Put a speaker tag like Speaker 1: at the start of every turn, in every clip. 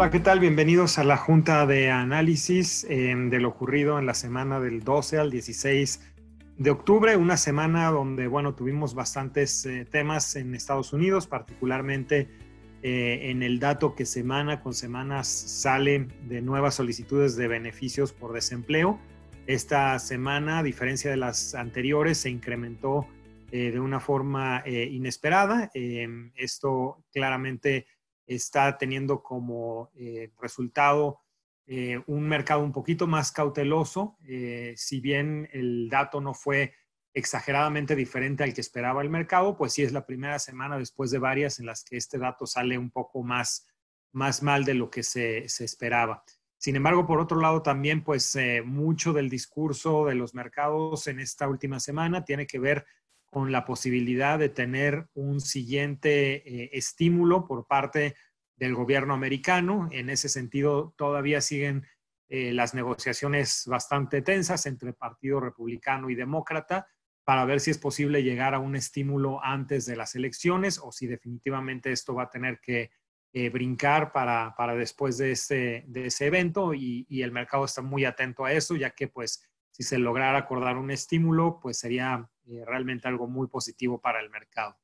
Speaker 1: Hola, ¿qué tal? Bienvenidos a la Junta de Análisis em, de lo ocurrido en la semana del 12 al 16 de octubre, una semana donde, bueno, tuvimos bastantes eh, temas en Estados Unidos, particularmente eh, en el dato que semana con semana sale de nuevas solicitudes de beneficios por desempleo. Esta semana, a diferencia de las anteriores, se incrementó eh, de una forma inesperada. Em, esto claramente está teniendo como eh, resultado eh, un mercado un poquito más cauteloso, eh, si bien el dato no fue exageradamente diferente al que esperaba el mercado, pues sí es la primera semana después de varias en las que este dato sale un poco más, más mal de lo que se, esperaba. Sin embargo, por otro lado, también pues mucho del discurso de los mercados en esta última semana tiene que ver con la posibilidad de tener un siguiente eh, estímulo por parte del gobierno americano. En ese sentido, todavía siguen eh, las negociaciones bastante tensas entre Partido Republicano y Demócrata para ver si es posible llegar a un estímulo antes de las elecciones o si definitivamente esto va a tener que eh, brincar para, después de ese, de ese evento y, y, el mercado está muy atento a eso, ya que pues si se lograra acordar un estímulo, pues sería eh, realmente algo muy positivo para el mercado.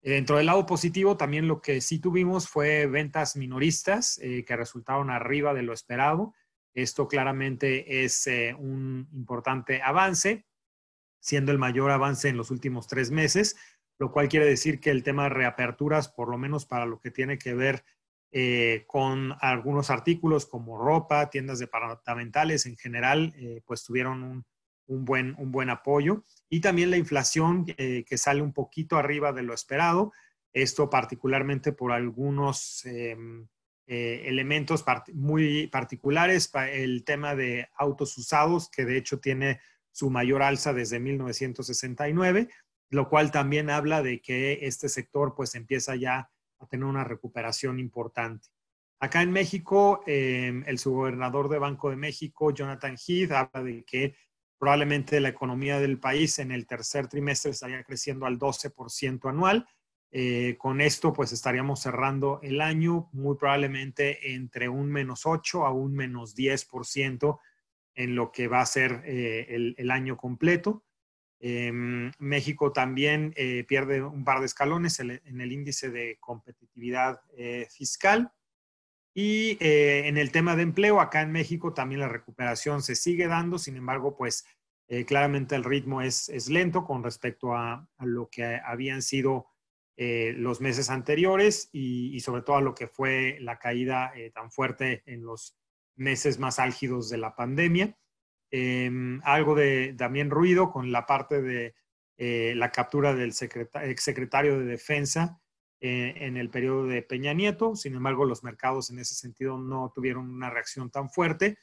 Speaker 1: Eh, dentro del lado positivo, también lo que sí tuvimos fue ventas minoristas eh, que resultaron arriba de lo esperado. Esto claramente es un importante avance, siendo el mayor avance en los últimos tres meses, lo cual quiere decir que el tema de reaperturas, por lo menos para lo que tiene que ver con algunos artículos como ropa, tiendas departamentales en general, pues tuvieron un un buen, apoyo. Y también la inflación eh, que sale un poquito arriba de lo esperado, esto particularmente por algunos em, eh, elementos muy particulares, el tema de autos usados, que de hecho tiene su mayor alza desde 1969, lo cual también habla de que este sector pues empieza ya a tener una recuperación importante. Acá en México, em, el subgobernador de Banco de México, Jonathan Heath, habla de que probablemente la economía del país en el tercer trimestre estaría creciendo al 12% anual. Eh, con esto, pues estaríamos cerrando el año muy probablemente entre un menos 8 a un menos 10% en lo que va a ser eh, el, año completo. Em, México también eh, pierde un par de escalones en el índice de competitividad fiscal. Y eh, en el tema de empleo, acá en México también la recuperación se sigue dando, sin embargo, pues eh, claramente el ritmo es, lento con respecto a, lo que habían sido eh, los meses anteriores y, sobre todo a lo que fue la caída tan fuerte en los meses más álgidos de la pandemia. Em, algo de también ruido con la parte de la captura del secretario, exsecretario de Defensa, eh, en el periodo de Peña Nieto. Sin embargo, los mercados en ese sentido no tuvieron una reacción tan fuerte.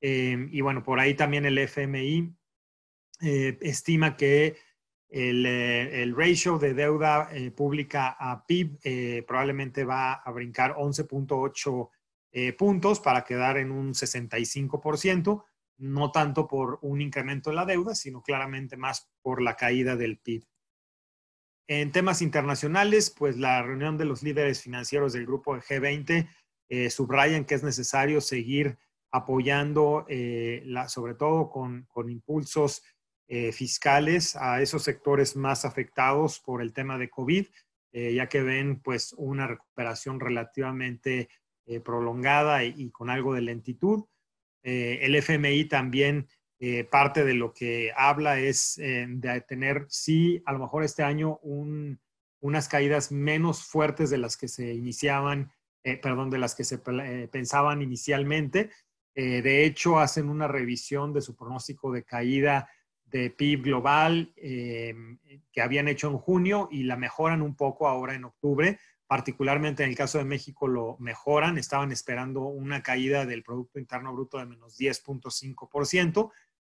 Speaker 1: Eh, y bueno, por ahí también el FMI eh, estima que el, el, ratio de deuda pública a PIB probablemente va a brincar 11.8 puntos para quedar en un 65% no tanto por un incremento en la deuda, sino claramente más por la caída del PIB. En temas internacionales, pues la reunión de los líderes financieros del grupo G20 eh, subrayan que es necesario seguir apoyando, eh, sobre todo con, impulsos eh, fiscales a esos sectores más afectados por el tema de COVID, ya que ven pues una recuperación relativamente prolongada y, con algo de lentitud. el FMI también eh, parte de lo que habla es eh, de tener, sí, a lo mejor este año unas caídas menos fuertes de las que se iniciaban, eh, perdón, de las que se pensaban inicialmente. de hecho, hacen una revisión de su pronóstico de caída de PIB global que habían hecho en junio y la mejoran un poco ahora en octubre. Particularmente en el caso de México lo mejoran, estaban esperando una caída del Producto Interno Bruto de menos 10.5%,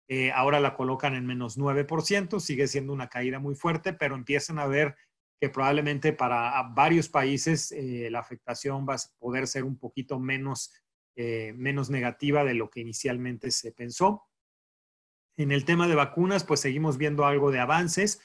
Speaker 1: eh, ahora la colocan en menos 9%, sigue siendo una caída muy fuerte, pero empiezan a ver que probablemente para ah, varios países eh, la afectación va a poder ser un poquito menos, eh, menos negativa de lo que inicialmente se pensó. En el tema de vacunas, pues seguimos viendo algo de avances,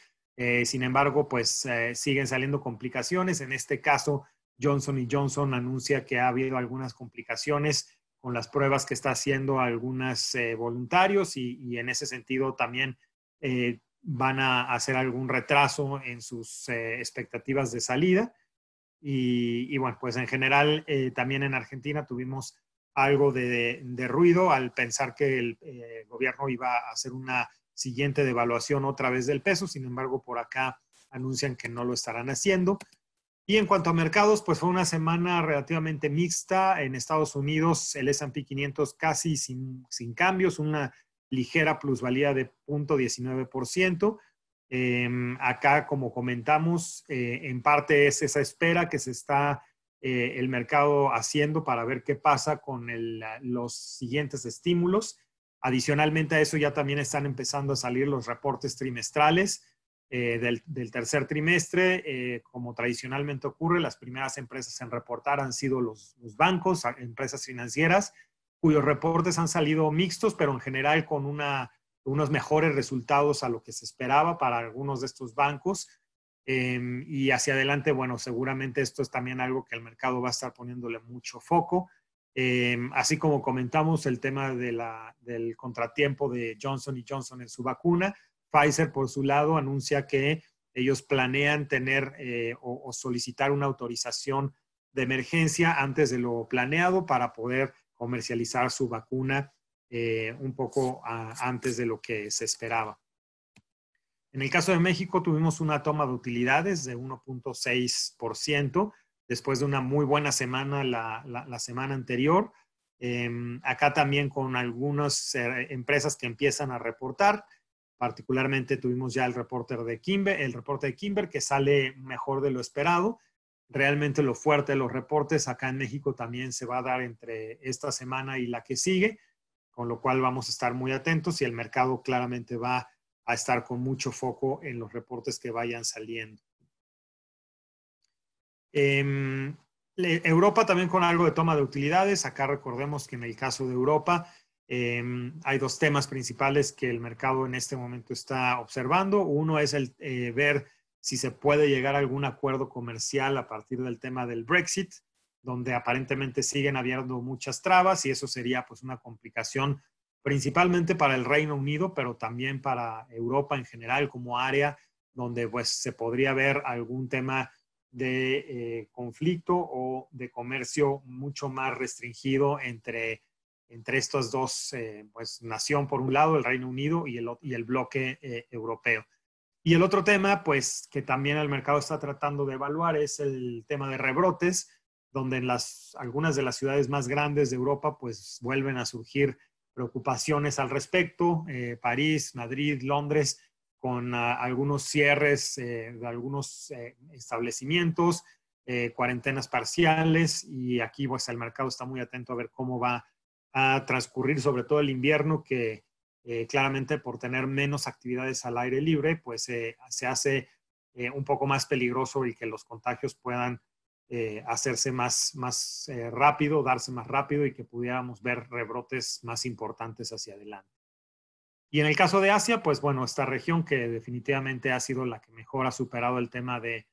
Speaker 1: sin embargo, pues siguen saliendo complicaciones. En este caso, Johnson Johnson anuncia que ha habido algunas complicaciones con las pruebas que está haciendo algunos eh, voluntarios y, y, en ese sentido también eh, van a hacer algún retraso en sus eh, expectativas de salida. Y, y, bueno, pues en general también en Argentina tuvimos algo de, de ruido al pensar que el gobierno iba a hacer una siguiente devaluación otra vez del peso, sin embargo por acá anuncian que no lo estarán haciendo. Y en cuanto a mercados, pues fue una semana relativamente mixta. En Estados Unidos, el S&P 500 casi sin, cambios, una ligera plusvalía de 0.19%. Eh, em, acá, como comentamos, eh, en parte es esa espera que se está eh, el mercado haciendo para ver qué pasa con los siguientes estímulos. Adicionalmente a eso ya también están empezando a salir los reportes trimestrales eh, del, tercer trimestre. Eh, como tradicionalmente ocurre, las primeras empresas en reportar han sido los, bancos, empresas financieras, cuyos reportes han salido mixtos, pero en general con unos mejores resultados a lo que se esperaba para algunos de estos bancos. Em, y hacia adelante, bueno, seguramente esto es también algo que el mercado va a estar poniéndole mucho foco. Em, así como comentamos el tema del contratiempo de Johnson y Johnson en su vacuna, Pfizer, por su lado, anuncia que ellos planean tener eh, o, solicitar una autorización de emergencia antes de lo planeado para poder comercializar su vacuna eh, un poco antes de lo que se esperaba. En el caso de México tuvimos una toma de utilidades de 1.6% después de una muy buena semana la, semana anterior. Em, acá también con algunas eh, empresas que empiezan a reportar. Particularmente tuvimos ya el reporte de Kimber, el reporte de Kimber que sale mejor de lo esperado. Realmente lo fuerte de los reportes acá en México también se va a dar entre esta semana y la que sigue, con lo cual vamos a estar muy atentos y el mercado claramente va a estar con mucho foco en los reportes que vayan saliendo. Em, Europa también con algo de toma de utilidades. Acá recordemos que en el caso de Europa, Em, hay dos temas principales que el mercado en este momento está observando. Uno es el eh, ver si se puede llegar a algún acuerdo comercial a partir del tema del Brexit, donde aparentemente siguen habiendo muchas trabas y eso sería pues una complicación principalmente para el Reino Unido, pero también para Europa en general como área donde pues se podría ver algún tema de eh, conflicto o de comercio mucho más restringido entre entre estas dos, eh, pues nación por un lado, el Reino Unido y el, y el bloque eh, europeo. Y el otro tema, pues que también el mercado está tratando de evaluar es el tema de rebrotes, donde en las, algunas de las ciudades más grandes de Europa, pues vuelven a surgir preocupaciones al respecto, eh, París, Madrid, Londres, con ah, algunos cierres de algunos establecimientos, cuarentenas parciales, y aquí pues el mercado está muy atento a ver cómo va a transcurrir sobre todo el invierno que eh, claramente por tener menos actividades al aire libre, pues eh, se hace eh, un poco más peligroso y que los contagios puedan hacerse más, más rápido, darse más rápido y que pudiéramos ver rebrotes más importantes hacia adelante. Y en el caso de Asia, pues bueno, esta región que definitivamente ha sido la que mejor ha superado el tema de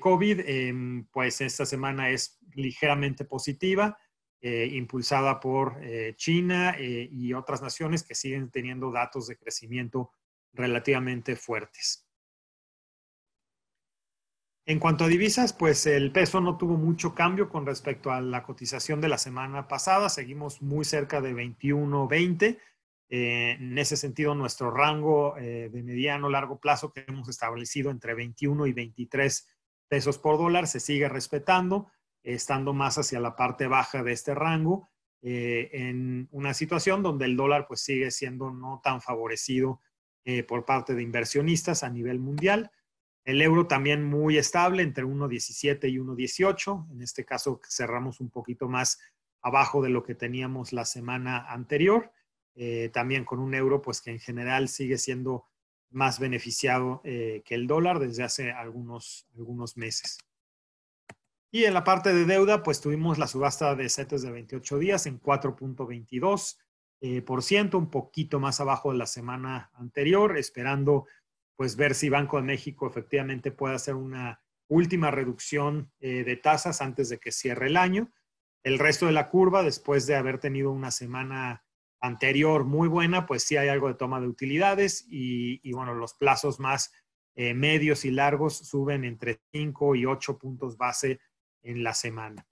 Speaker 1: COVID, em, pues esta semana es ligeramente positiva eh, impulsada por eh, China eh, y otras naciones que siguen teniendo datos de crecimiento relativamente fuertes. En cuanto a divisas, pues el peso no tuvo mucho cambio con respecto a la cotización de la semana pasada. Seguimos muy cerca de 21.20. en ese sentido, nuestro rango de mediano largo plazo que hemos establecido entre 21 y 23 pesos por dólar se sigue respetando estando más hacia la parte baja de este rango, eh, en una situación donde el dólar pues sigue siendo no tan favorecido eh, por parte de inversionistas a nivel mundial. El euro también muy estable entre 1.17 y 1.18. En este caso cerramos un poquito más abajo de lo que teníamos la semana anterior. Eh, también con un euro pues que en general sigue siendo más beneficiado que el dólar desde hace algunos, algunos meses. Y en la parte de deuda, pues tuvimos la subasta de setes de 28 días en 4.22%, eh, por ciento, un poquito más abajo de la semana anterior, esperando pues ver si Banco de México efectivamente puede hacer una última reducción eh, de tasas antes de que cierre el año. El resto de la curva, después de haber tenido una semana anterior muy buena, pues sí hay algo de toma de utilidades y, bueno, los plazos más eh, medios y largos suben entre 5 y 8 puntos base en la semana.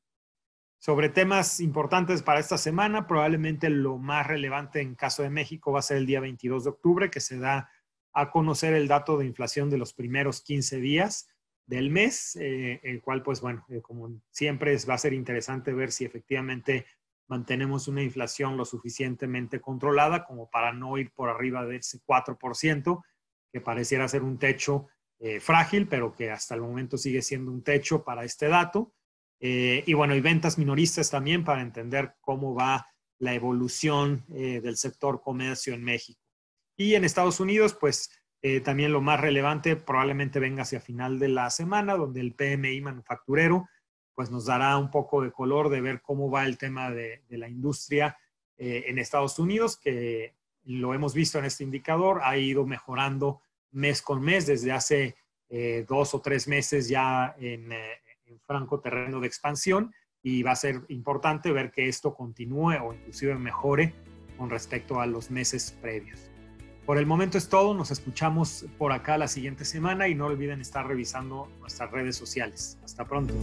Speaker 1: Sobre temas importantes para esta semana, probablemente lo más relevante en caso de México va a ser el día 22 de octubre, que se da a conocer el dato de inflación de los primeros 15 días del mes, eh, el cual, pues bueno, eh, como siempre va a ser interesante ver si efectivamente mantenemos una inflación lo suficientemente controlada como para no ir por arriba de ese 4%, que pareciera ser un techo eh, frágil, pero que hasta el momento sigue siendo un techo para este dato. Eh, y bueno, y ventas minoristas también para entender cómo va la evolución eh, del sector comercio en México. Y en Estados Unidos, pues eh, también lo más relevante probablemente venga hacia final de la semana, donde el PMI manufacturero pues nos dará un poco de color de ver cómo va el tema de, la industria en Estados Unidos, que lo hemos visto en este indicador, ha ido mejorando mes con mes desde hace dos o tres meses ya en, en franco terreno de expansión y va a ser importante ver que esto continúe o inclusive mejore con respecto a los meses previos. Por el momento es todo, nos escuchamos por acá la siguiente semana y no olviden estar revisando nuestras redes sociales. Hasta pronto.